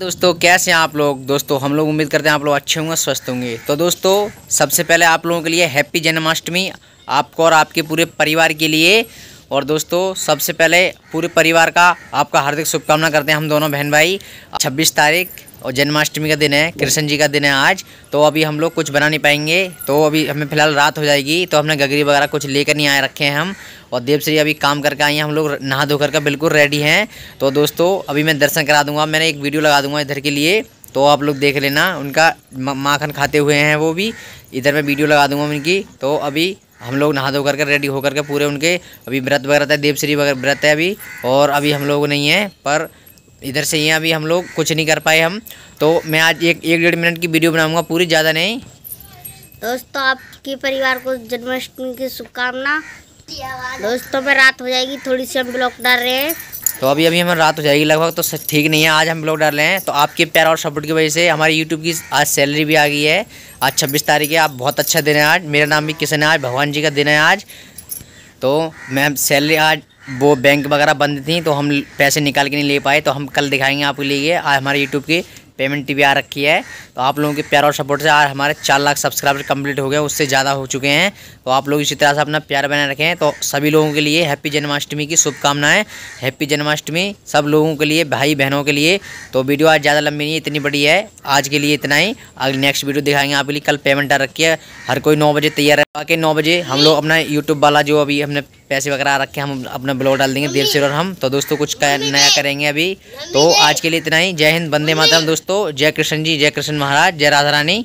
दोस्तों कैसे हैं आप लोग दोस्तों हम लोग उम्मीद करते हैं आप लोग अच्छे होंगे स्वस्थ होंगे तो दोस्तों सबसे पहले आप लोगों के लिए हैप्पी जन्माष्टमी आपको और आपके पूरे परिवार के लिए और दोस्तों सबसे पहले पूरे परिवार का आपका हार्दिक शुभकामना करते हैं हम दोनों बहन भाई छब्बीस तारीख और जन्माष्टमी का दिन है कृष्ण जी का दिन है आज तो अभी हम लोग कुछ बना नहीं पाएंगे तो अभी हमें फ़िलहाल रात हो जाएगी तो हमने गगरी वगैरह कुछ लेकर नहीं आए रखे हैं हम और देवश्री अभी काम करके आई हैं हम लोग नहा धो करके बिल्कुल रेडी हैं तो दोस्तों अभी मैं दर्शन करा दूंगा मैंने एक वीडियो लगा दूंगा इधर के लिए तो आप लोग देख लेना उनका माखन खाते हुए हैं वो भी इधर मैं वीडियो लगा दूंगा उनकी तो अभी हम लोग नहा धो करके रेडी होकर के पूरे उनके अभी व्रत वगैरह है देवश्री वगैरह व्रत है अभी और अभी हम लोग नहीं हैं पर इधर से ही अभी हम लोग कुछ नहीं कर पाए हम तो मैं आज एक एक डेढ़ मिनट की वीडियो बनाऊंगा पूरी ज़्यादा नहीं दोस्तों आपके परिवार को जन्माष्टमी की शुभकामना दोस्तों में रात हो जाएगी थोड़ी सी हम ब्लॉक डाल रहे हैं तो अभी अभी हमें रात हो जाएगी लगभग तो ठीक नहीं है आज हम ब्लॉग डाल रहे हैं तो आपके प्यार और सपोर्ट की वजह से हमारे यूट्यूब की आज सैलरी भी आ गई है आज छब्बीस तारीख है आप बहुत अच्छा दिन है आज मेरा नाम भी किशन है आज भगवान जी का दिन है आज तो मैम सैलरी आज वो बैंक वगैरह बंद थी तो हम पैसे निकाल के नहीं ले पाए तो हम कल दिखाएंगे आपके लिए आज हमारे यूट्यूब की पेमेंट टी आ रखी है तो आप लोगों के प्यार और सपोर्ट से आज हमारे चार लाख सब्सक्राइबर कंप्लीट हो गए उससे ज़्यादा हो चुके हैं तो आप लोग इसी तरह से अपना प्यार बनाए रखें तो सभी लोगों के लिए हैप्पी जन्माष्टमी की शुभकामनाएँ हैप्पी जन्माष्टमी सब लोगों के लिए भाई बहनों के लिए तो वीडियो आज ज़्यादा लंबी नहीं इतनी बड़ी है आज के लिए इतना ही अगली नेक्स्ट वीडियो दिखाएंगे आपके लिए कल पेमेंट आ रखी है हर कोई नौ बजे तैयार के नौ बजे हम लोग अपना यूट्यूब वाला जो अभी हमने पैसे वगैरह रखे हम अपना ब्लॉग डाल देंगे देव सिर और हम तो दोस्तों कुछ कर, नया करेंगे अभी तो आज के लिए इतना ही जय हिंद बंदे मातरम दोस्तों जय कृष्ण जी जय कृष्ण महाराज जय राधा रानी